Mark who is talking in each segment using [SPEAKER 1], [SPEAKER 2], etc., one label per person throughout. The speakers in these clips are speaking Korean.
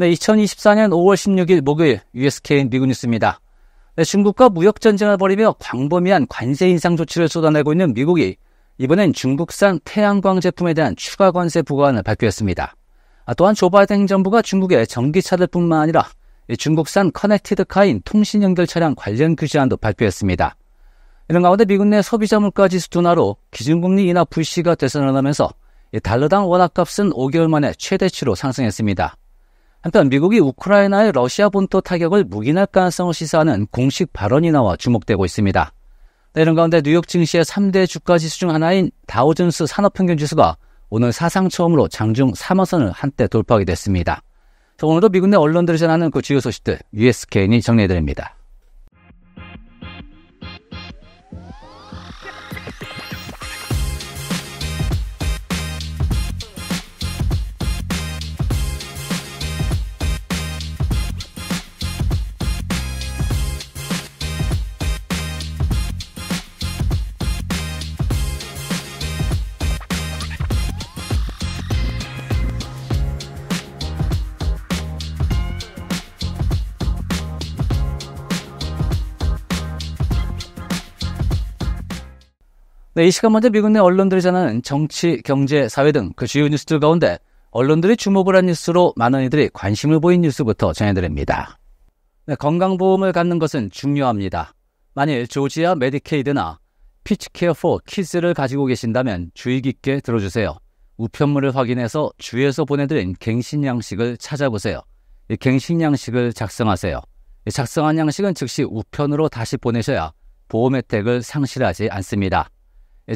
[SPEAKER 1] 네, 2024년 5월 16일 목요일 USK 미국 뉴스입니다. 네, 중국과 무역 전쟁을 벌이며 광범위한 관세 인상 조치를 쏟아내고 있는 미국이 이번엔 중국산 태양광 제품에 대한 추가 관세 부과안을 발표했습니다. 아, 또한 조 바이든 행정부가 중국의 전기차들 뿐만 아니라 중국산 커넥티드카인 통신 연결 차량 관련 규제안도 발표했습니다. 이런 가운데 미국 내 소비자 물가 지수 둔화로 기준금리 인하 불씨가 되선을 하면서 달러당 원화값은 5개월 만에 최대치로 상승했습니다. 한편 미국이 우크라이나의 러시아 본토 타격을 묵인할 가능성을 시사하는 공식 발언이 나와 주목되고 있습니다. 네, 이런 가운데 뉴욕 증시의 3대 주가 지수 중 하나인 다우존스 산업평균 지수가 오늘 사상 처음으로 장중 3화선을 한때 돌파하게 됐습니다. 오늘도 미국 내 언론들이 전하는 그 주요 소식들 USKN이 정리해드립니다. 네, 이 시간 먼저 미국 내 언론들이 전하는 정치, 경제, 사회 등 그 주요 뉴스들 가운데 언론들이 주목을 한 뉴스로 많은 이들이 관심을 보인 뉴스부터 전해드립니다. 네, 건강보험을 갖는 것은 중요합니다. 만일 조지아 메디케이드나 피치케어 4 키즈를 가지고 계신다면 주의 깊게 들어주세요. 우편물을 확인해서 주에서 보내드린 갱신 양식을 찾아보세요. 이 갱신 양식을 작성하세요. 작성한 양식은 즉시 우편으로 다시 보내셔야 보험 혜택을 상실하지 않습니다.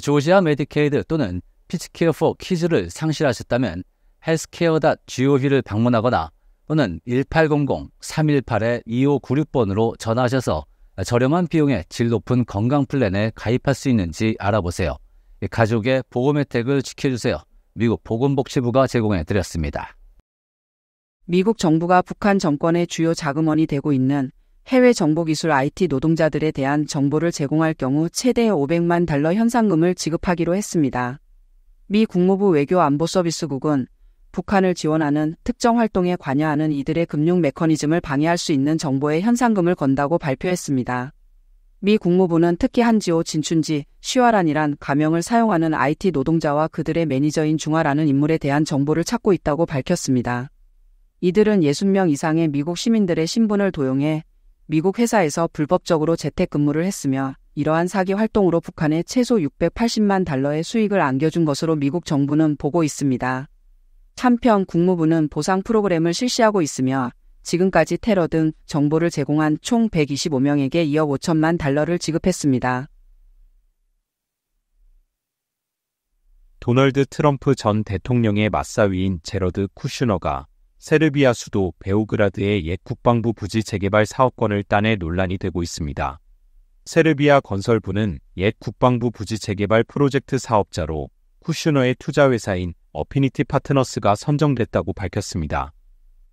[SPEAKER 1] 조지아 메디케이드 또는 피치케어 포 키즈를 상실하셨다면 헬스케어.gov를 방문하거나 또는 1800-318-2596번으로 전화하셔서 저렴한 비용에 질 높은 건강 플랜에 가입할 수 있는지 알아보세요. 가족의 보험 혜택을 지켜주세요. 미국 보건복지부가 제공해 드렸습니다.
[SPEAKER 2] 미국 정부가 북한 정권의 주요 자금원이 되고 있는 해외 정보기술 IT 노동자들에 대한 정보를 제공할 경우 최대 500만 달러 현상금을 지급하기로 했습니다. 미 국무부 외교안보서비스국은 북한을 지원하는 특정 활동에 관여하는 이들의 금융 메커니즘을 방해할 수 있는 정보에 현상금을 건다고 발표했습니다. 미 국무부는 특히 한지오 진춘지, 시와란이란 가명을 사용하는 IT 노동자와 그들의 매니저인 중화라는 인물에 대한 정보를 찾고 있다고 밝혔습니다. 이들은 60명 이상의 미국 시민들의 신분을 도용해 미국 회사에서 불법적으로 재택근무를 했으며 이러한 사기 활동으로 북한에 최소 680만 달러의 수익을 안겨준 것으로 미국 정부는 보고 있습니다. 한편 국무부는 보상 프로그램을 실시하고 있으며 지금까지 테러 등 정보를 제공한 총 125명에게 2억 5천만 달러를 지급했습니다.
[SPEAKER 3] 도널드 트럼프 전 대통령의 맞사위인 제러드 쿠슈너가 세르비아 수도 베오그라드의 옛 국방부 부지 재개발 사업권을 따내 논란이 되고 있습니다. 세르비아 건설부는 옛 국방부 부지 재개발 프로젝트 사업자로 쿠슈너의 투자회사인 어피니티 파트너스가 선정됐다고 밝혔습니다.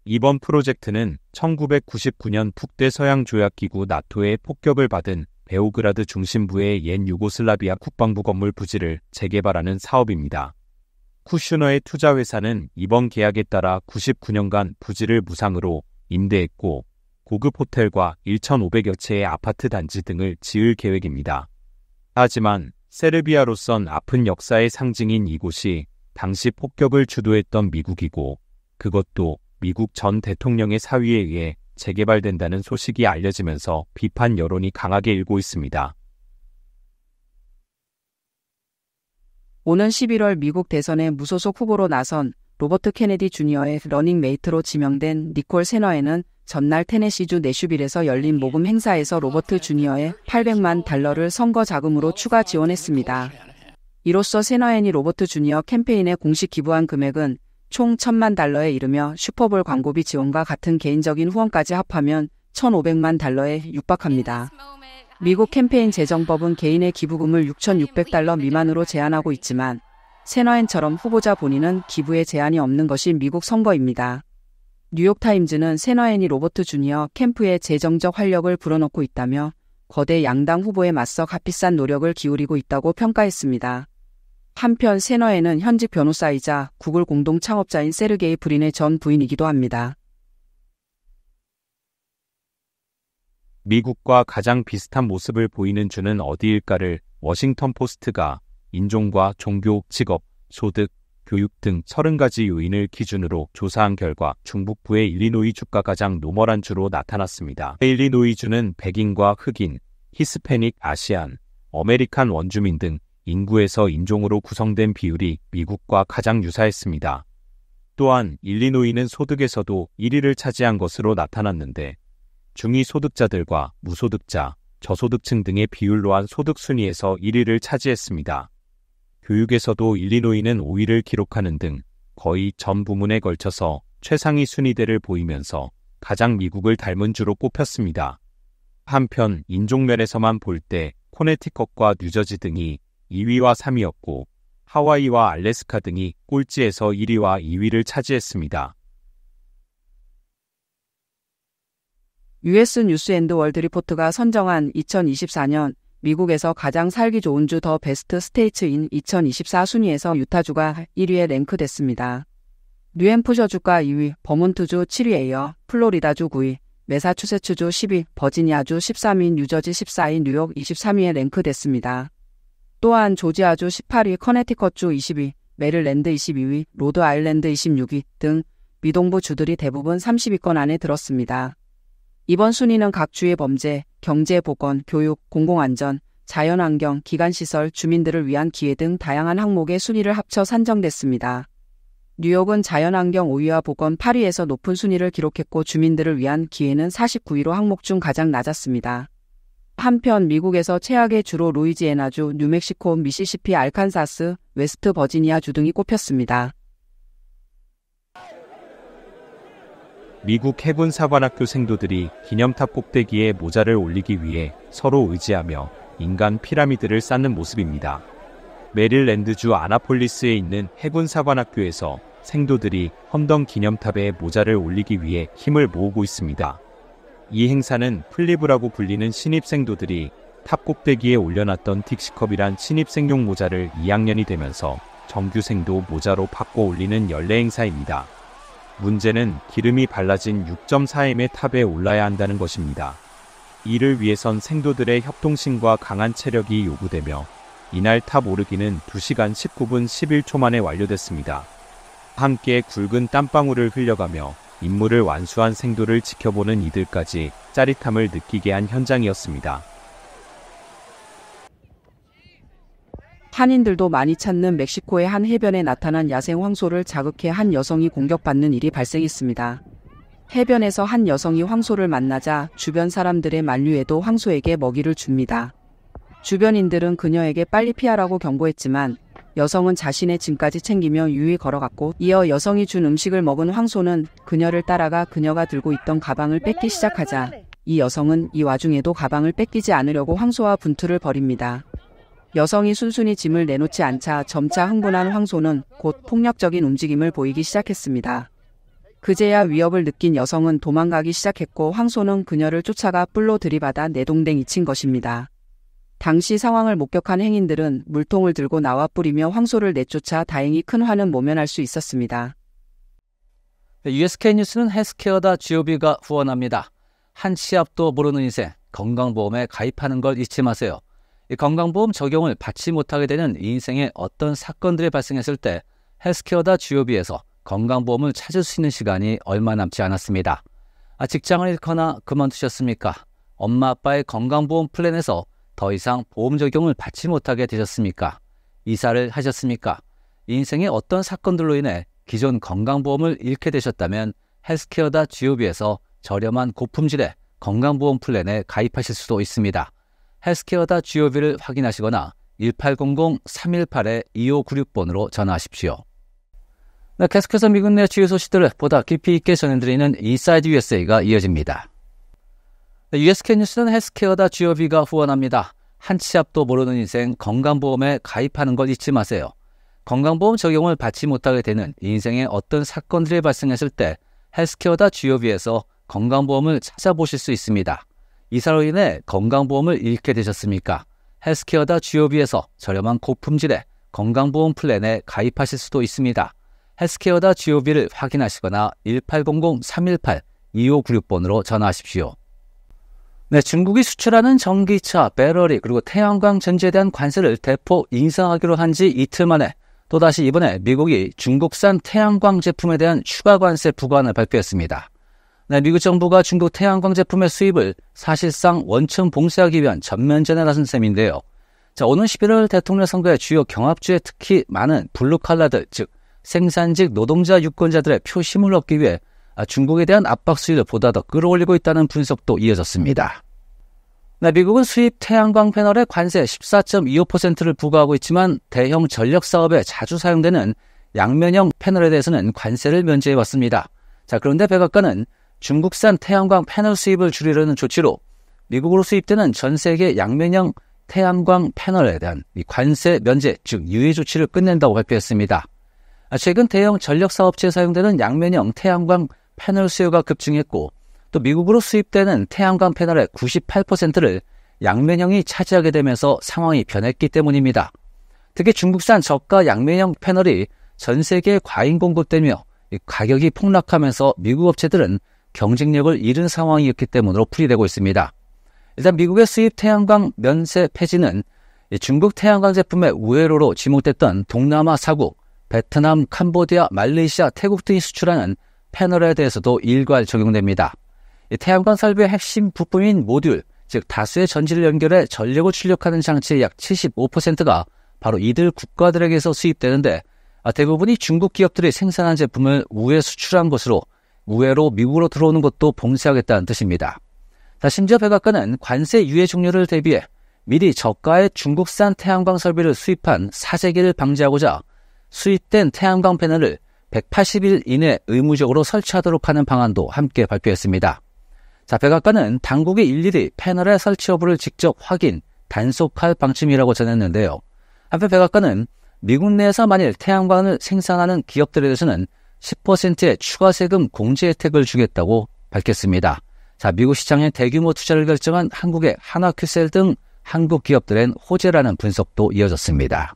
[SPEAKER 3] 이번 프로젝트는 1999년 북대 서양 조약기구 나토의 폭격을 받은 베오그라드 중심부의 옛 유고슬라비아 국방부 건물 부지를 재개발하는 사업입니다. 쿠슈너의 투자회사는 이번 계약에 따라 99년간 부지를 무상으로 임대했고 고급 호텔과 1,500여 채의 아파트 단지 등을 지을 계획입니다. 하지만 세르비아로선 아픈 역사의 상징인 이곳이 당시 폭격을 주도했던 미국이고 그것도 미국 전 대통령의 사위에 의해 재개발된다는 소식이 알려지면서 비판 여론이 강하게 일고 있습니다.
[SPEAKER 2] 오는 11월 미국 대선에 무소속 후보로 나선 로버트 케네디 주니어의 러닝메이트로 지명된 니콜 세너에는 전날 테네시주 내슈빌에서 열린 모금 행사에서 로버트 주니어의 800만 달러를 선거 자금으로 추가 지원했습니다. 이로써 세너앤이 로버트 주니어 캠페인에 공식 기부한 금액은 총1 0 0 0만 달러에 이르며 슈퍼볼 광고비 지원과 같은 개인적인 후원까지 합하면 1,500만 달러에 육박합니다. 미국 캠페인 재정법은 개인의 기부금을 6,600달러 미만으로 제한하고 있지만 세너엔처럼 후보자 본인은 기부에 제한이 없는 것이 미국 선거입니다. 뉴욕타임즈는 세너엔이 로버트 주니어 캠프에 재정적 활력을 불어넣고 있다며 거대 양당 후보에 맞서 값비싼 노력을 기울이고 있다고 평가했습니다. 한편 세너엔은 현직 변호사이자 구글 공동 창업자인 세르게이 브린의 전 부인이기도 합니다.
[SPEAKER 3] 미국과 가장 비슷한 모습을 보이는 주는 어디일까를 워싱턴 포스트가 인종과 종교, 직업, 소득, 교육 등 30가지 요인을 기준으로 조사한 결과 중북부의 일리노이 주가 가장 노멀한 주로 나타났습니다. 일리노이 주는 백인과 흑인, 히스패닉, 아시안, 아메리칸 원주민 등 인구에서 인종으로 구성된 비율이 미국과 가장 유사했습니다. 또한 일리노이는 소득에서도 1위를 차지한 것으로 나타났는데 중위소득자들과 무소득자, 저소득층 등의 비율로 한 소득 순위에서 1위를 차지했습니다. 교육에서도 일리노이는 5위를 기록하는 등 거의 전 부문에 걸쳐서 최상위 순위대를 보이면서 가장 미국을 닮은 주로 꼽혔습니다. 한편 인종면에서만 볼 때 코네티컷과 뉴저지 등이 2위와 3위였고 하와이와 알래스카 등이 꼴찌에서 1위와 2위를 차지했습니다.
[SPEAKER 2] US 뉴스 앤드 월드 리포트가 선정한 2024년 미국에서 가장 살기 좋은 주 더 베스트 스테이츠인 2024 순위에서 유타주가 1위에 랭크됐습니다. 뉴햄프셔주가 2위, 버몬트주 7위에 이어 플로리다주 9위, 메사추세츠주 10위, 버지니아주 13위, 뉴저지 14위, 뉴욕 23위에 랭크됐습니다. 또한 조지아주 18위, 커네티컷주 20위, 메릴랜드 22위, 로드아일랜드 26위 등 미동부 주들이 대부분 30위권 안에 들었습니다. 이번 순위는 각 주의 범죄, 경제 보건, 교육, 공공안전, 자연환경, 기관시설, 주민들을 위한 기회 등 다양한 항목의 순위를 합쳐 산정됐습니다. 뉴욕은 자연환경 5위와 보건 8위에서 높은 순위를 기록했고 주민들을 위한 기회는 49위로 항목 중 가장 낮았습니다. 한편 미국에서 최악의 주로 루이지애나주, 뉴멕시코, 미시시피, 알칸사스, 웨스트 버지니아주 등이 꼽혔습니다.
[SPEAKER 3] 미국 해군 사관학교 생도들이 기념탑 꼭대기에 모자를 올리기 위해 서로 의지하며 인간 피라미드를 쌓는 모습입니다. 메릴랜드주 아나폴리스에 있는 해군 사관학교에서 생도들이 험덩 기념탑에 모자를 올리기 위해 힘을 모으고 있습니다. 이 행사는 플립이라고 불리는 신입생도들이 탑 꼭대기에 올려놨던 딕시컵이란 신입생용 모자를 2학년이 되면서 정규생도 모자로 바꿔 올리는 연례 행사입니다. 문제는 기름이 발라진 6.4M의 탑에 올라야 한다는 것입니다. 이를 위해선 생도들의 협동심과 강한 체력이 요구되며 이날 탑 오르기는 2시간 19분 11초 만에 완료됐습니다. 함께 굵은 땀방울을 흘려가며 임무를 완수한 생도를 지켜보는 이들까지 짜릿함을 느끼게 한 현장이었습니다.
[SPEAKER 2] 한인들도 많이 찾는 멕시코의 한 해변에 나타난 야생 황소를 자극해 한 여성이 공격받는 일이 발생했습니다. 해변에서 한 여성이 황소를 만나자 주변 사람들의 만류에도 황소에게 먹이를 줍니다. 주변인들은 그녀에게 빨리 피하라고 경고했지만 여성은 자신의 짐까지 챙기며 유유히 걸어갔고 이어 여성이 준 음식을 먹은 황소는 그녀를 따라가 그녀가 들고 있던 가방을 뺏기 시작하자 이 여성은 이 와중에도 가방을 뺏기지 않으려고 황소와 분투를 벌입니다. 여성이 순순히 짐을 내놓지 않자 점차 흥분한 황소는 곧 폭력적인 움직임을 보이기 시작했습니다. 그제야 위협을 느낀 여성은 도망가기 시작했고 황소는 그녀를 쫓아가 뿔로 들이받아 내동댕이 친 것입니다. 당시 상황을 목격한 행인들은 물통을 들고 나와 뿌리며 황소를 내쫓아 다행히 큰 화는 모면할 수 있었습니다.
[SPEAKER 1] USK 네, 뉴스는 헬스케어다 GOB가 후원합니다. 한 치 앞도 모르는 인생 건강보험에 가입하는 걸 잊지 마세요. 건강보험 적용을 받지 못하게 되는 인생의 어떤 사건들이 발생했을 때 헬스케어다 주요비에서 건강보험을 찾을 수 있는 시간이 얼마 남지 않았습니다. 아, 직장을 잃거나 그만두셨습니까? 엄마 아빠의 건강보험 플랜에서 더 이상 보험 적용을 받지 못하게 되셨습니까? 이사를 하셨습니까? 인생의 어떤 사건들로 인해 기존 건강보험을 잃게 되셨다면 헬스케어다 GOB에서 저렴한 고품질의 건강보험 플랜에 가입하실 수도 있습니다. 헬스케어다 GOV를 확인하시거나 1800-318-2596번으로 전화하십시오. 네, 계속해서 미국 내 주요 소식들을 보다 깊이 있게 전해드리는 이사이드 USA가 이어집니다. 네, USK 뉴스는 헬스케어다 GOV가 후원합니다. 한 치 앞도 모르는 인생 건강보험에 가입하는 걸 잊지 마세요. 건강보험 적용을 받지 못하게 되는 인생의 어떤 사건들이 발생했을 때 헬스케어다 GOV에서 건강보험을 찾아보실 수 있습니다. 이사로 인해 건강보험을 잃게 되셨습니까? 헬스케어다 GOB에서 저렴한 고품질의 건강보험 플랜에 가입하실 수도 있습니다. 헬스케어다 GOB를 확인하시거나 1800-318-2596번으로 전화하십시오. 네, 중국이 수출하는 전기차, 배터리 그리고 태양광 전지에 대한 관세를 대폭 인상하기로 한 지 이틀 만에 또다시 이번에 미국이 중국산 태양광 제품에 대한 추가 관세 부과안을 발표했습니다. 네, 미국 정부가 중국 태양광 제품의 수입을 사실상 원천 봉쇄하기 위한 전면전에 나선 셈인데요. 자, 오는 11월 대통령 선거의 주요 경합주에 특히 많은 블루칼라들, 즉 생산직 노동자 유권자들의 표심을 얻기 위해 중국에 대한 압박 수위를 보다 더 끌어올리고 있다는 분석도 이어졌습니다. 네, 미국은 수입 태양광 패널의 관세 14.25%를 부과하고 있지만 대형 전력 사업에 자주 사용되는 양면형 패널에 대해서는 관세를 면제해 왔습니다. 자, 그런데 백악관은 중국산 태양광 패널 수입을 줄이려는 조치로 미국으로 수입되는 전 세계 양면형 태양광 패널에 대한 관세 면제 즉 유예 조치를 끝낸다고 발표했습니다. 아, 최근 대형 전력 사업체에 사용되는 양면형 태양광 패널 수요가 급증했고 또 미국으로 수입되는 태양광 패널의 98%를 양면형이 차지하게 되면서 상황이 변했기 때문입니다. 특히 중국산 저가 양면형 패널이 전 세계 과잉 공급되며 가격이 폭락하면서 미국 업체들은 경쟁력을 잃은 상황이었기 때문으로 풀이되고 있습니다. 일단 미국의 수입 태양광 면세 폐지는 중국 태양광 제품의 우회로로 지목됐던 동남아 사국, 베트남, 캄보디아, 말레이시아, 태국 등이 수출하는 패널에 대해서도 일괄 적용됩니다. 태양광 설비의 핵심 부품인 모듈, 즉 다수의 전지를 연결해 전력을 출력하는 장치의 약 75%가 바로 이들 국가들에게서 수입되는데 아, 대부분이 중국 기업들이 생산한 제품을 우회 수출한 것으로 우회로 미국으로 들어오는 것도 봉쇄하겠다는 뜻입니다. 심지어 백악관은 관세 유예 종료를 대비해 미리 저가의 중국산 태양광 설비를 수입한 사재기를 방지하고자 수입된 태양광 패널을 180일 이내 의무적으로 설치하도록 하는 방안도 함께 발표했습니다. 자, 백악관은 당국이 일일이 패널의 설치 여부를 직접 확인, 단속할 방침이라고 전했는데요. 한편 백악관은 미국 내에서 만일 태양광을 생산하는 기업들에 대해서는 10%의 추가 세금 공제 혜택을 주겠다고 밝혔습니다. 자, 미국 시장의 대규모 투자를 결정한 한국의 하나큐셀등 한국 기업들엔 호재라는 분석도 이어졌습니다.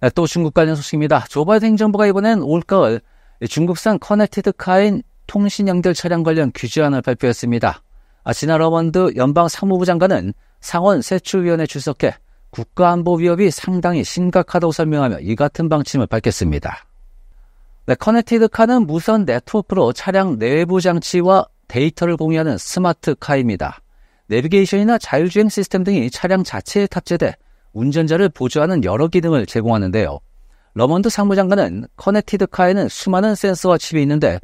[SPEAKER 1] 네, 또 중국 관련 소식입니다. 조 바이든 행정부가 이번엔 올가을 중국산 커넥티드카인 통신 연결 차량 관련 규제안을 발표했습니다. 아시나 러먼드 연방 사무부 장관은 상원 세출위원회 출석해 국가안보 위협이 상당히 심각하다고 설명하며 이 같은 방침을 밝혔습니다. 네, 커넥티드 카는 무선 네트워크로 차량 내부 장치와 데이터를 공유하는 스마트 카입니다. 내비게이션이나 자율주행 시스템 등이 차량 자체에 탑재돼 운전자를 보조하는 여러 기능을 제공하는데요. 러먼드 상무장관은 커넥티드 카에는 수많은 센서와 칩이 있는데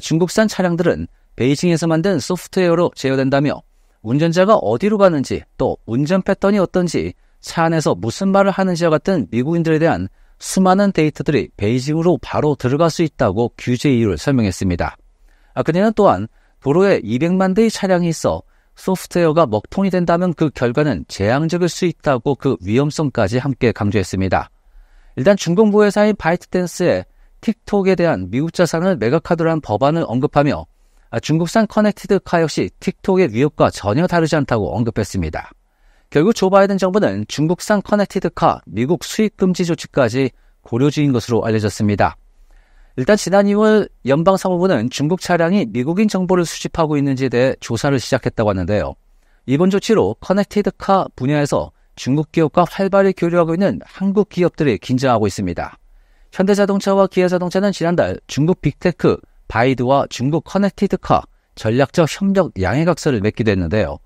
[SPEAKER 1] 중국산 차량들은 베이징에서 만든 소프트웨어로 제어된다며 운전자가 어디로 가는지 또 운전 패턴이 어떤지 차 안에서 무슨 말을 하는지와 같은 미국인들에 대한 수많은 데이터들이 베이징으로 바로 들어갈 수 있다고 규제 이유를 설명했습니다. 아, 그녀는 그러니까 또한 도로에 200만 대의 차량이 있어 소프트웨어가 먹통이 된다면 그 결과는 재앙적일 수 있다고 그 위험성까지 함께 강조했습니다. 일단 중국 부회사인 바이트댄스의 틱톡에 대한 미국 자산을 매각하도록 한 법안을 언급하며 아, 중국산 커넥티드 카 역시 틱톡의 위협과 전혀 다르지 않다고 언급했습니다. 결국 조 바이든 정부는 중국산 커넥티드카 미국 수입 금지 조치까지 고려 중인 것으로 알려졌습니다. 일단 지난 2월 연방 사무부는 중국 차량이 미국인 정보를 수집하고 있는지에 대해 조사를 시작했다고 하는데요. 이번 조치로 커넥티드카 분야에서 중국 기업과 활발히 교류하고 있는 한국 기업들이 긴장하고 있습니다. 현대자동차와 기아자동차는 지난달 중국 빅테크 바이드와 중국 커넥티드카 전략적 협력 양해각서를 맺기도 했는데요.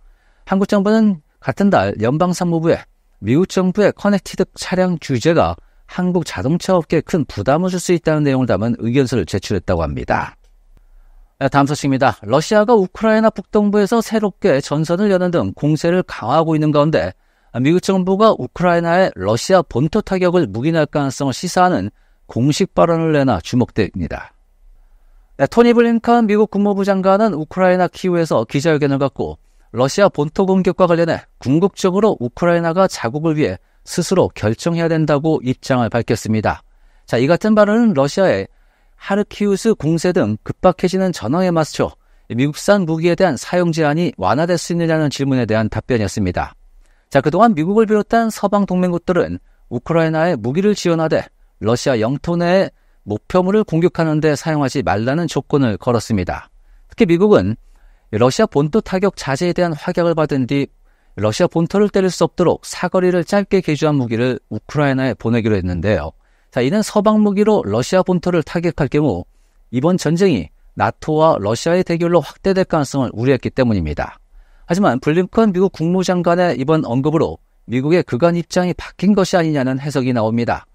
[SPEAKER 1] 한국 정부는 같은 달 연방 상무부에 미국 정부의 커넥티드 차량 규제가 한국 자동차 업계에 큰 부담을 줄 수 있다는 내용을 담은 의견서를 제출했다고 합니다. 네, 다음 소식입니다. 러시아가 우크라이나 북동부에서 새롭게 전선을 여는 등 공세를 강화하고 있는 가운데 미국 정부가 우크라이나의 러시아 본토 타격을 묵인할 가능성을 시사하는 공식 발언을 내놔 주목됩니다. 네, 토니 블링컨 미국 국무부 장관은 우크라이나 키우에서 기자회견을 갖고 러시아 본토 공격과 관련해 궁극적으로 우크라이나가 자국을 위해 스스로 결정해야 된다고 입장을 밝혔습니다. 자, 이 같은 발언은 러시아의 하르키우스 공세 등 급박해지는 전황에 맞춰 미국산 무기에 대한 사용 제한이 완화될 수 있느냐는 질문에 대한 답변이었습니다. 자, 그동안 미국을 비롯한 서방 동맹국들은 우크라이나에 무기를 지원하되 러시아 영토 내에 목표물을 공격하는 데 사용하지 말라는 조건을 걸었습니다. 특히 미국은 러시아 본토 타격 자제에 대한 확약을 받은 뒤 러시아 본토를 때릴 수 없도록 사거리를 짧게 개조한 무기를 우크라이나에 보내기로 했는데요. 자, 이는 서방 무기로 러시아 본토를 타격할 경우 이번 전쟁이 나토와 러시아의 대결로 확대될 가능성을 우려했기 때문입니다. 하지만 블링컨 미국 국무장관의 이번 언급으로 미국의 그간 입장이 바뀐 것이 아니냐는 해석이 나옵니다.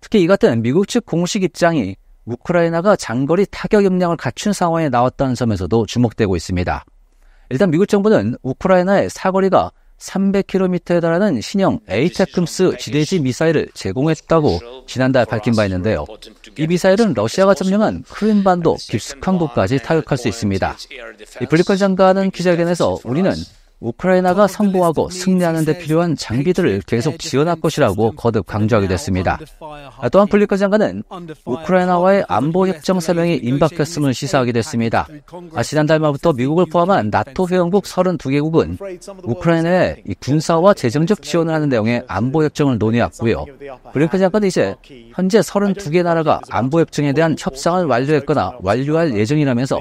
[SPEAKER 1] 특히 이 같은 미국 측 공식 입장이 우크라이나가 장거리 타격 역량을 갖춘 상황에 나왔다는 점에서도 주목되고 있습니다. 일단 미국 정부는 우크라이나의 사거리가 300km에 달하는 신형 에이차큼스 지대지 미사일을 제공했다고 지난달 밝힌 바 있는데요. 이 미사일은 러시아가 점령한 크림반도 깊숙한 곳까지 타격할 수 있습니다. 이 블리컨 장관은 기자회견에서 우리는 우크라이나가 선보하고 승리하는 데 필요한 장비들을 계속 지원할 것이라고 거듭 강조하게 됐습니다. 아, 또한 블리컨 장관은 우크라이나와의 안보 협정 서명이 임박했음을 시사하게 됐습니다. 아, 지난달 말부터 미국을 포함한 나토 회원국 32개국은 우크라이나에 군사와 재정적 지원을 하는 내용의 안보 협정을 논의했고요. 블리컨 장관은 이제 현재 32개 나라가 안보 협정에 대한 협상을 완료했거나 완료할 예정이라면서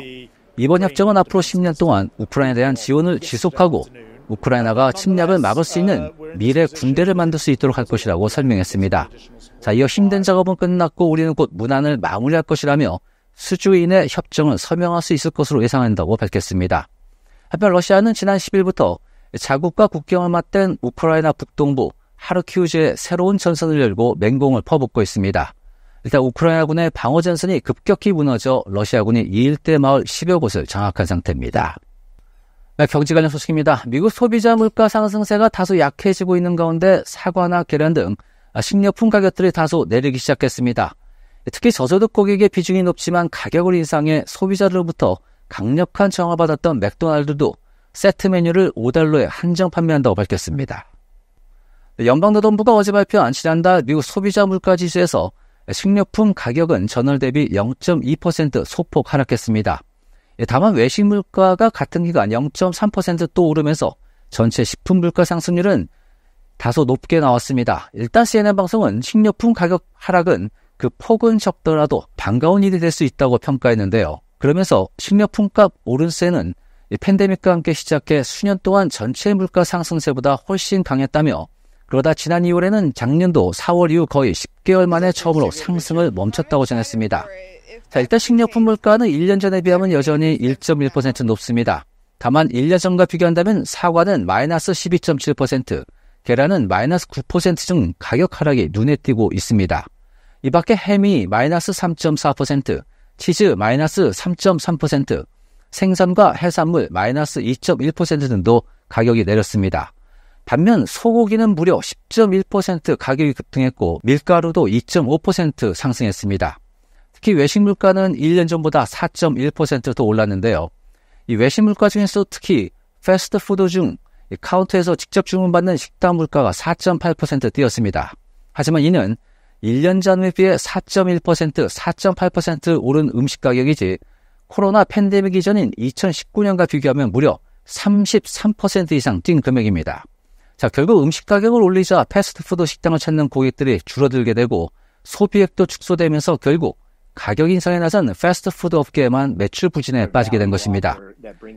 [SPEAKER 1] 이번 네, 협정은 네, 앞으로 10년 동안 우크라이나에 대한 지원을 네, 지속하고 우크라이나가 침략을 막을 수 있는 그 미래 군대를 만들 수 있도록 할 것이라고 설명했습니다. 자, 이어 힘든 아. 작업은 끝났고 우리는 곧 문안을 마무리할 것이라며 수주인의 협정을 서명할 수 있을 것으로 예상한다고 밝혔습니다. 한편 러시아는 지난 10일부터 자국과 국경을 맞댄 우크라이나 북동부 하르키우즈의 새로운 전선을 열고 맹공을 퍼붓고 있습니다. 일단 우크라이나군의 방어전선이 급격히 무너져 러시아군이 2 일대 마을 10여 곳을 장악한 상태입니다. 네, 경제 관련 소식입니다. 미국 소비자 물가 상승세가 다소 약해지고 있는 가운데 사과나 계란 등 식료품 가격들이 다소 내리기 시작했습니다. 특히 저소득 고객의 비중이 높지만 가격을 인상해 소비자들로부터 강력한 정화받았던 맥도날드도 세트 메뉴를 5달러에 한정 판매한다고 밝혔습니다. 네, 연방노동부가 어제 발표한 지난달 미국 소비자 물가 지수에서 식료품 가격은 전월 대비 0.2% 소폭 하락했습니다. 예, 다만 외식 물가가 같은 기간 0.3%또 오르면서 전체 식품 물가 상승률은 다소 높게 나왔습니다. 일단 CNN 방송은 식료품 가격 하락은 그 폭은 적더라도 반가운 일이 될 수 있다고 평가했는데요. 그러면서 식료품값 오른세는 팬데믹과 함께 시작해 수년 동안 전체 물가 상승세보다 훨씬 강했다며 그러다 지난 2월에는 작년도 4월 이후 거의 10개월 만에 처음으로 상승을 멈췄다고 전했습니다. 자, 일단 식료품 물가는 1년 전에 비하면 여전히 1.1% 높습니다. 다만 1년 전과 비교한다면 사과는 마이너스 12.7%, 계란은 마이너스 9%중 가격 하락이 눈에 띄고 있습니다. 이 밖에 햄이 마이너스 3.4%, 치즈 마이너스 3.3%, 생선과 해산물 마이너스 2.1% 등도 가격이 내렸습니다. 반면 소고기는 무려 10.1% 가격이 급등했고 밀가루도 2.5% 상승했습니다. 특히 외식 물가는 1년 전보다 4.1%더 올랐는데요. 이 외식 물가 중에서 특히 패스트푸드 중 카운터에서 직접 주문받는 식당 물가가 4.8% 뛰었습니다. 하지만 이는 1년 전에 비해 4.1%, 4.8% 오른 음식 가격이지 코로나 팬데믹 이전인 2019년과 비교하면 무려 33% 이상 뛴 금액입니다. 자, 결국 음식 가격을 올리자 패스트푸드 식당을 찾는 고객들이 줄어들게 되고 소비액도 축소되면서 결국 가격 인상에 나선 패스트푸드 업계에만 매출 부진에 빠지게 된 것입니다.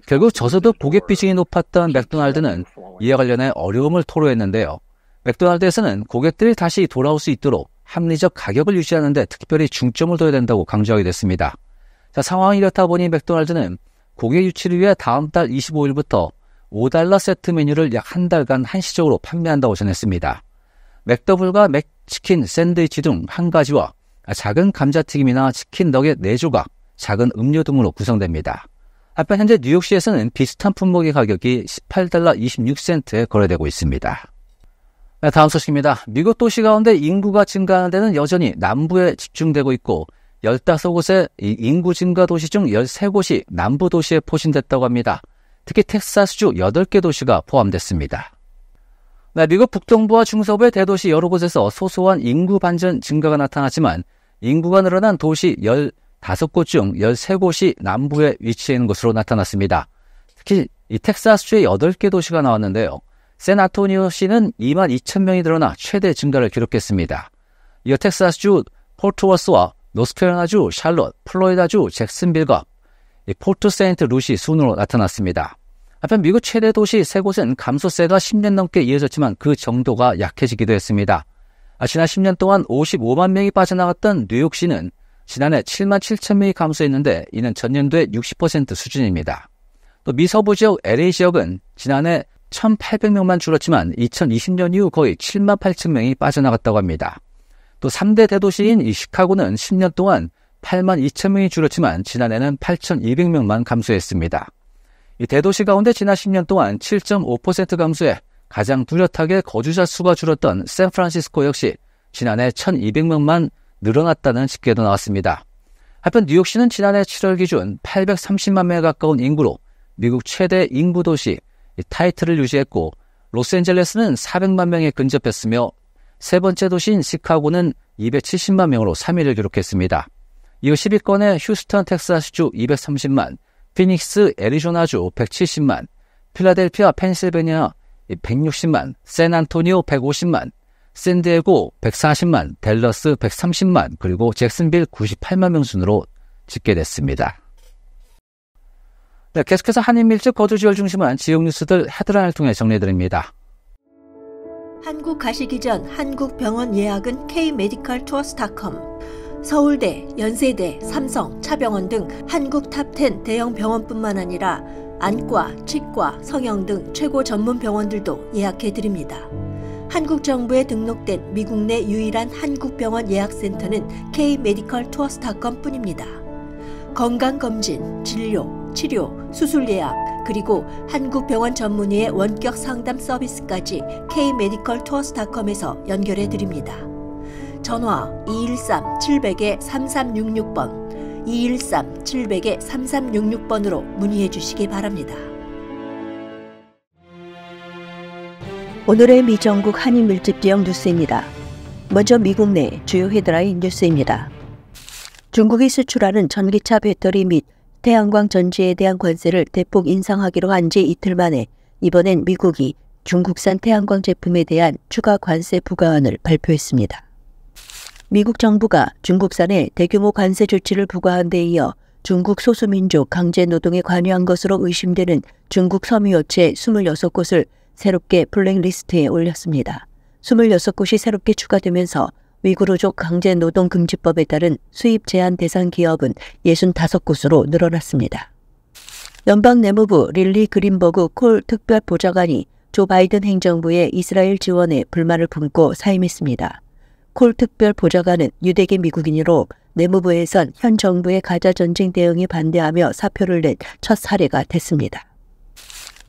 [SPEAKER 1] 결국 저소득 고객 비중이 높았던 맥도날드는 이와 관련해 어려움을 토로했는데요. 맥도날드에서는 고객들이 다시 돌아올 수 있도록 합리적 가격을 유지하는 데 특별히 중점을 둬야 된다고 강조하게 됐습니다. 자, 상황이 이렇다 보니 맥도날드는 고객 유치를 위해 다음 달 25일부터 5달러 세트 메뉴를 약 한 달간 한시적으로 판매한다고 전했습니다. 맥더블과 맥치킨 샌드위치 등 한 가지와 작은 감자튀김이나 치킨 너겟 4조각, 작은 음료 등으로 구성됩니다. 한편 현재 뉴욕시에서는 비슷한 품목의 가격이 18달러 26센트에 거래되고 있습니다. 네, 다음 소식입니다. 미국 도시 가운데 인구가 증가하는 데는 여전히 남부에 집중되고 있고 15곳의 인구 증가 도시 중 13곳이 남부 도시에 포진됐다고 합니다. 특히 텍사스주 8개 도시가 포함됐습니다. 네, 미국 북동부와 중서부의 대도시 여러 곳에서 소소한 인구 반전 증가가 나타났지만 인구가 늘어난 도시 15곳 중 13곳이 남부에 위치해 있는 것으로 나타났습니다. 특히 이 텍사스주의 8개 도시가 나왔는데요. 세나토니오시는 2만 2천 명이 늘어나 최대 증가를 기록했습니다. 이어 텍사스주 포트워스와 노스캐롤라주 샬롯, 플로리다주 잭슨빌과 포트 세인트 루시 순으로 나타났습니다. 한편 미국 최대 도시 세 곳은 감소세가 10년 넘게 이어졌지만 그 정도가 약해지기도 했습니다. 아, 지난 10년 동안 55만 명이 빠져나갔던 뉴욕시는 지난해 7만 7천 명이 감소했는데 이는 전년도의 60% 수준입니다. 또 미서부 지역 LA 지역은 지난해 1,800명만 줄었지만 2020년 이후 거의 7만 8천 명이 빠져나갔다고 합니다. 또 3대 대도시인 이 시카고는 10년 동안 8만 2천 명이 줄었지만 지난해는 8,200명만 감소했습니다. 이 대도시 가운데 지난 10년 동안 7.5% 감소해 가장 뚜렷하게 거주자 수가 줄었던 샌프란시스코 역시 지난해 1,200명만 늘어났다는 집계도 나왔습니다. 한편 뉴욕시는 지난해 7월 기준 830만 명에 가까운 인구로 미국 최대 인구 도시 타이틀을 유지했고 로스앤젤레스는 400만 명에 근접했으며 세 번째 도시인 시카고는 270만 명으로 3위를 기록했습니다. 이후 10위권에 휴스턴 텍사스주 230만, 피닉스 애리조나주 170만, 필라델피아 펜실베니아 160만, 샌안토니오 150만, 샌디에고 140만, 델러스 130만, 그리고 잭슨빌 98만 명 순으로 집계됐습니다. 네, 계속해서 한인밀집 거주지열 중심한 지역 뉴스들 헤드라인을 통해 정리드립니다. 해
[SPEAKER 4] 한국 가시기 전 한국 병원 예약은 kmedicaltours.com 서울대, 연세대, 삼성, 차병원 등 한국 탑10 대형 병원뿐만 아니라 안과, 치과, 성형 등 최고 전문 병원들도 예약해 드립니다. 한국 정부에 등록된 미국 내 유일한 한국 병원 예약센터는 K 메디컬 투어스닷컴뿐입니다. 건강 검진, 진료, 치료, 수술 예약, 그리고 한국병원 전문의의 원격 상담 서비스까지 K 메디컬 투어스닷컴에서 연결해 드립니다. 전화 213-700-3366번, 213-700-3366번으로 문의해 주시기 바랍니다. 오늘의 미정국 한인 밀집 지역 뉴스입니다. 먼저 미국 내 주요 헤드라인 뉴스입니다. 중국이 수출하는 전기차 배터리 및 태양광 전지에 대한 관세를 대폭 인상하기로 한지 이틀 만에 이번엔 미국이 중국산 태양광 제품에 대한 추가 관세 부과안을 발표했습니다. 미국 정부가 중국산에 대규모 관세 조치를 부과한 데 이어 중국 소수민족 강제 노동에 관여한 것으로 의심되는 중국 섬유업체 26곳을 새롭게 블랙리스트에 올렸습니다. 26곳이 새롭게 추가되면서 위구르족 강제 노동 금지법에 따른 수입 제한 대상 기업은 65곳으로 늘어났습니다. 연방 내무부 릴리 그린버그 콜 특별 보좌관이 조 바이든 행정부의 이스라엘 지원에 불만을 품고 사임했습니다. 콜 특별 보좌관은 유대계 미국인으로 내무부에선 현 정부의 가자 전쟁 대응에 반대하며 사표를 낸 첫 사례가 됐습니다.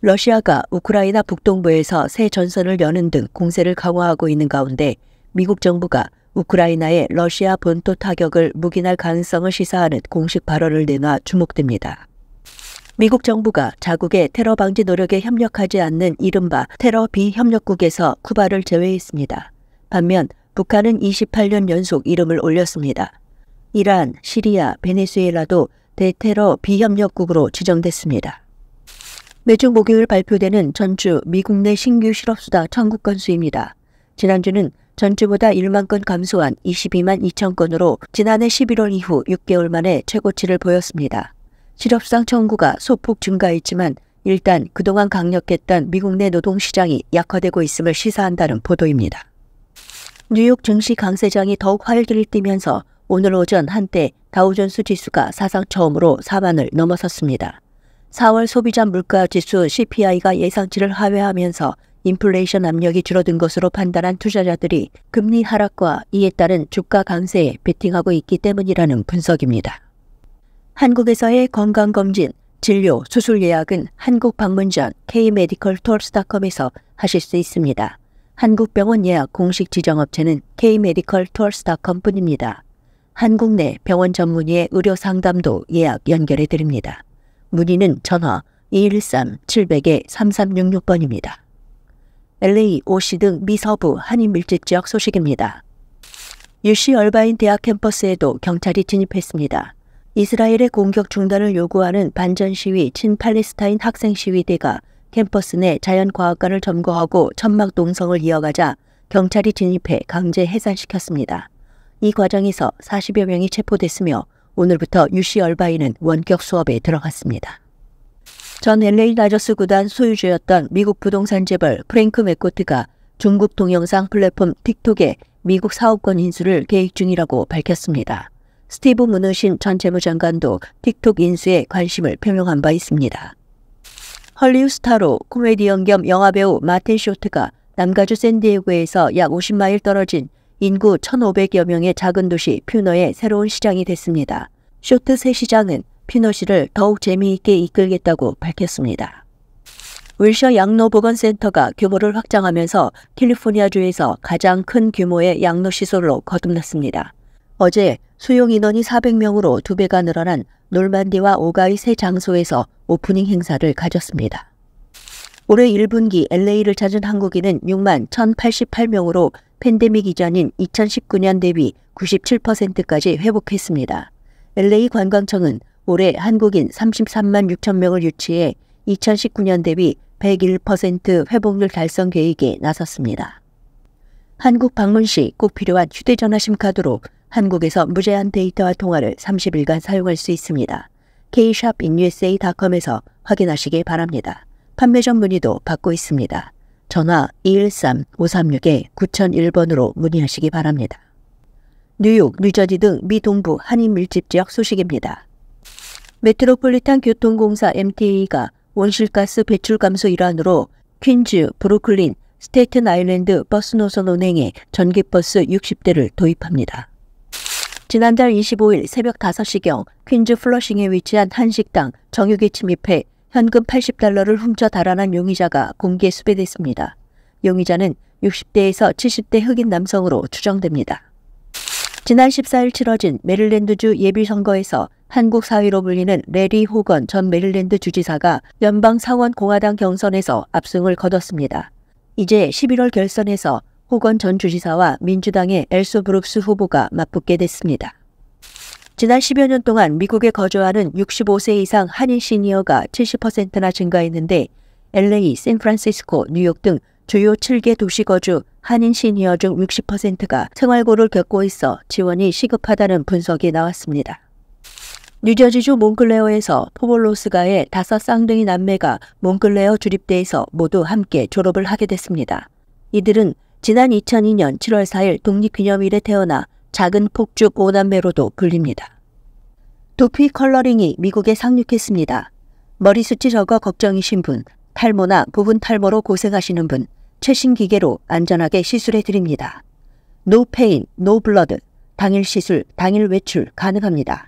[SPEAKER 4] 러시아가 우크라이나 북동부에서 새 전선을 여는 등 공세를 강화하고 있는 가운데 미국 정부가 우크라이나의 러시아 본토 타격을 묵인할 가능성을 시사하는 공식 발언을 내놔 주목됩니다. 미국 정부가 자국의 테러 방지 노력에 협력하지 않는 이른바 테러 비협력국에서 쿠바를 제외했습니다. 반면 북한은 28년 연속 이름을 올렸습니다. 이란, 시리아, 베네수엘라도 대테러 비협력국으로 지정됐습니다. 매주 목요일 발표되는 전주 미국 내 신규 실업수당 청구 건수입니다. 지난주는 전주보다 1만 건 감소한 22만 2천 건으로 지난해 11월 이후 6개월 만에 최고치를 보였습니다. 실업상 청구가 소폭 증가했지만 일단 그동안 강력했던 미국 내 노동시장이 약화되고 있음을 시사한다는 보도입니다. 뉴욕 증시 강세장이 더욱 활기를 띠면서 오늘 오전 한때 다우존스 지수가 사상 처음으로 4만을 넘어섰습니다. 4월 소비자 물가 지수 CPI가 예상치를 하회하면서 인플레이션 압력이 줄어든 것으로 판단한 투자자들이 금리 하락과 이에 따른 주가 강세에 베팅하고 있기 때문이라는 분석입니다. 한국에서의 건강검진, 진료, 수술 예약은 한국 방문 전 k 메디컬 l 스 c o 컴에서 하실 수 있습니다. 한국병원 예약 공식 지정업체는 K-메디컬 투어스닷컴뿐입니다. 한국 내 병원 전문의의 의료 상담도 예약 연결해 드립니다. 문의는 전화 213-700-3366번입니다. LA, OC 등 미서부 한인밀집 지역 소식입니다. UC 얼바인 대학 캠퍼스에도 경찰이 진입했습니다. 이스라엘의 공격 중단을 요구하는 반전 시위 친팔레스타인 학생 시위대가 캠퍼스 내 자연과학관을 점거하고 천막 농성을 이어가자 경찰이 진입해 강제 해산시켰습니다. 이 과정에서 40여 명이 체포됐으며 오늘부터 유시 얼바인은 원격 수업에 들어갔습니다. 전 LA 다저스 구단 소유주였던 미국 부동산 재벌 프랭크 맥코트가 중국 동영상 플랫폼 틱톡에 미국 사업권 인수를 계획 중이라고 밝혔습니다. 스티브 문우신 전 재무장관도 틱톡 인수에 관심을 표명한 바 있습니다. 헐리우 스타로 코미디언 겸 영화배우 마틴 쇼트가 남가주 샌디에고에서 약 50마일 떨어진 인구 1,500여 명의 작은 도시 퓨너의 새로운 시장이 됐습니다. 쇼트 새 시장은 피너시를 더욱 재미있게 이끌겠다고 밝혔습니다. 윌셔 양로보건센터가 규모를 확장하면서 캘리포니아주에서 가장 큰 규모의 양로시설로 거듭났습니다. 어제 수용 인원이 400명으로 2배가 늘어난 놀만디와 오가이 세 장소에서 오프닝 행사를 가졌습니다. 올해 1분기 LA를 찾은 한국인은 6만 1,088명으로 팬데믹 이전인 2019년 대비 97%까지 회복했습니다. LA 관광청은 올해 한국인 33만 6천 명을 유치해 2019년 대비 101% 회복률 달성 계획에 나섰습니다. 한국 방문 시 꼭 필요한 휴대전화 심카드로 한국에서 무제한 데이터와 통화를 30일간 사용할 수 있습니다. kshopinusa.com에서 확인하시기 바랍니다. 판매점 문의도 받고 있습니다. 전화 213-536-9001번으로 문의하시기 바랍니다. 뉴욕, 뉴저지 등 미 동부 한인 밀집 지역 소식입니다. 메트로폴리탄 교통공사 MTA가 원실가스 배출 감소 일환으로 퀸즈, 브루클린, 스테이튼 아일랜드 버스 노선 운행에 전기버스 60대를 도입합니다. 지난달 25일 새벽 5시경 퀸즈 플러싱에 위치한 한 식당 정육에 침입해 현금 80달러를 훔쳐 달아난 용의자가 공개 수배됐습니다. 용의자는 60대에서 70대 흑인 남성으로 추정됩니다. 지난 14일 치러진 메릴랜드주 예비선거에서 한국 사회로 불리는 레리 호건 전 메릴랜드 주지사가 연방 상원 공화당 경선에서 압승을 거뒀습니다. 이제 11월 결선에서 호건 전 주지사와 민주당의 엘소 브룩스 후보가 맞붙게 됐습니다. 지난 10여 년 동안 미국에 거주하는 65세 이상 한인 시니어가 70%나 증가했는데 LA, 샌프란시스코, 뉴욕 등 주요 7개 도시 거주 한인 시니어 중 60%가 생활고를 겪고 있어 지원이 시급하다는 분석이 나왔습니다. 뉴저지주 몽클레어에서 포볼로스가의 다섯 쌍둥이 남매가 몽클레어 주립대에서 모두 함께 졸업을 하게 됐습니다. 이들은 지난 2002년 7월 4일 독립기념일에 태어나 작은 폭죽 5남매로도 불립니다. 두피 컬러링이 미국에 상륙했습니다. 머리숱이 적어 걱정이신 분, 탈모나 부분 탈모로 고생하시는 분, 최신 기계로 안전하게 시술해 드립니다. 노 페인, 노 블러드, 당일 시술, 당일 외출 가능합니다.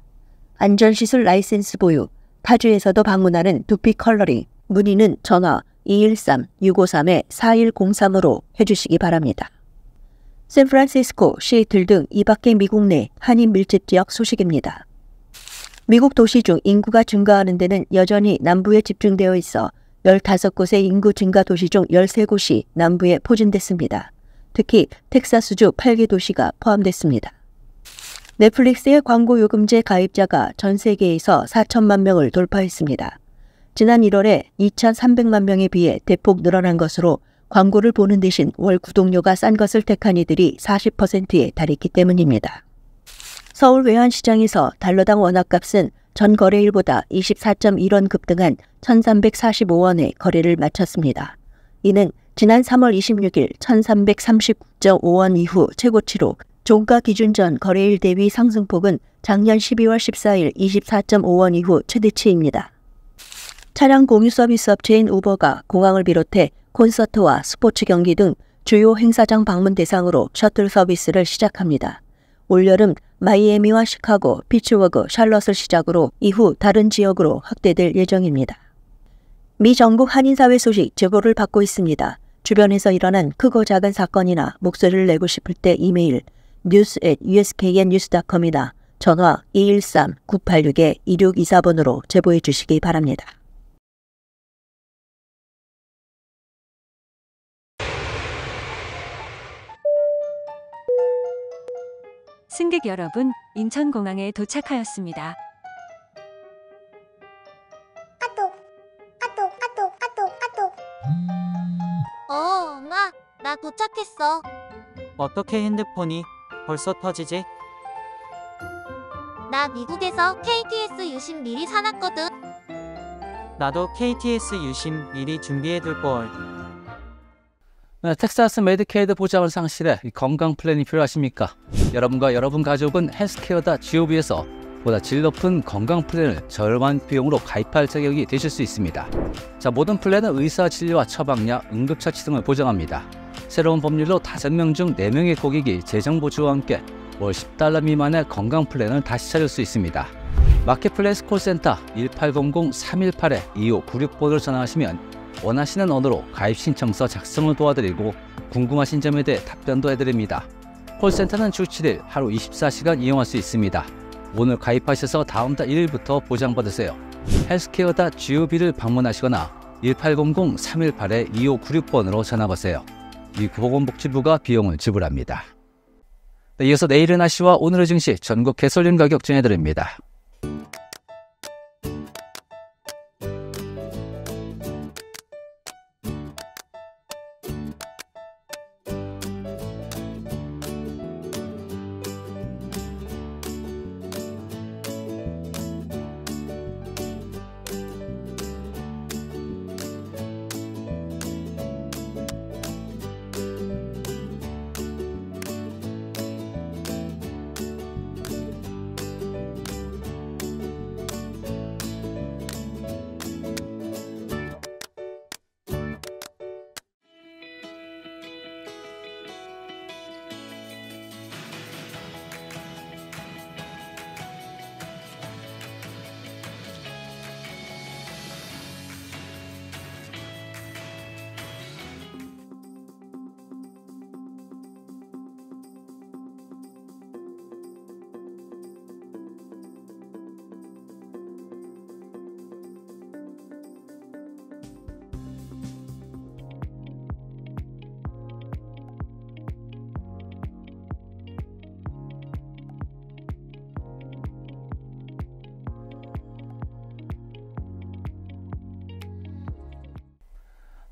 [SPEAKER 4] 안전시술 라이센스 보유, 타주에서도 방문하는 두피 컬러링, 문의는 전화 213-653-4103으로 해주시기 바랍니다. 샌프란시스코, 시애틀 등 이밖의 미국 내 한인 밀집 지역 소식입니다. 미국 도시 중 인구가 증가하는 데는 여전히 남부에 집중되어 있어 15곳의 인구 증가 도시 중 13곳이 남부에 포진됐습니다. 특히 텍사스주 8개 도시가 포함됐습니다. 넷플릭스의 광고 요금제 가입자가 전 세계에서 4천만 명을 돌파했습니다. 지난 1월에 2,300만 명에 비해 대폭 늘어난 것으로 광고를 보는 대신 월 구독료가 싼 것을 택한 이들이 40%에 달했기 때문입니다. 서울 외환시장에서 달러당 원화값은 전 거래일보다 24.1원 급등한 1 3 4 5원의 거래를 마쳤습니다. 이는 지난 3월 26일 1,339.5원 이후 최고치로 종가 기준 전 거래일 대비 상승폭은 작년 12월 14일 24.5원 이후 최대치입니다. 차량 공유 서비스 업체인 우버가 공항을 비롯해 콘서트와 스포츠 경기 등 주요 행사장 방문 대상으로 셔틀 서비스를 시작합니다. 올여름 마이애미와 시카고, 피츠워그 샬럿을 시작으로 이후 다른 지역으로 확대될 예정입니다. 미 전국 한인사회 소식 제보를 받고 있습니다. 주변에서 일어난 크고 작은 사건이나 목소리를 내고 싶을 때 이메일 news at usknnews.com이나 전화 213-986-2624번으로 제보해 주시기 바랍니다.
[SPEAKER 1] 승객 여러분, 인천공항에 도착하였습니다. 어, 엄마, 나 도착했어. 어떻게 핸드폰이 벌써 터지지? 나 미국에서 KTS
[SPEAKER 4] 유심 미리 사놨거든.
[SPEAKER 1] 나도 KTS 유심 미리 준비해둘걸. 네, 텍사스 메디케이드 보장을 상실해 건강 플랜이 필요하십니까? 여러분과 여러분 가족은 헬스케어다 GOB에서 보다 질 높은 건강 플랜을 저렴 비용으로 가입할 자격이 되실 수 있습니다. 자, 모든 플랜은 의사 진료와 처방약, 응급처치 등을 보장합니다. 새로운 법률로 5명 중 4명의 고객이 재정 보조와 함께 월 10달러 미만의 건강 플랜을 다시 찾을 수 있습니다. 마켓플레이스 콜센터 1800-318-2596번을 전화하시면 원하시는 언어로 가입 신청서 작성을 도와드리고 궁금하신 점에 대해 답변도 해드립니다. 콜센터는 주 7일 하루 24시간 이용할 수 있습니다. 오늘 가입하셔서 다음 달 1일부터 보장받으세요. 헬스케어다 g o v 를 방문하시거나 1800-318-2596번으로 전화하세요 이 보건복지부가 비용을 지불합니다. 네, 이어서 내일은 아씨와 오늘의 증시 전국 개설린 가격 전해드립니다.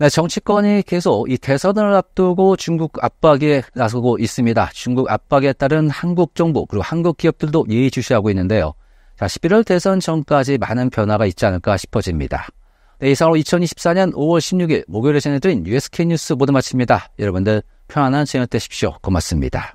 [SPEAKER 1] 네, 정치권이 계속 이 대선을 앞두고 중국 압박에 나서고 있습니다. 중국 압박에 따른 한국 정부 그리고 한국 기업들도 예의주시하고 있는데요. 자, 11월 대선 전까지 많은 변화가 있지 않을까 싶어집니다. 네, 이상으로 2024년 5월 16일 목요일에 전해드린 USK 뉴스 모두 마칩니다. 여러분들 편안한 저녁 되십시오. 고맙습니다.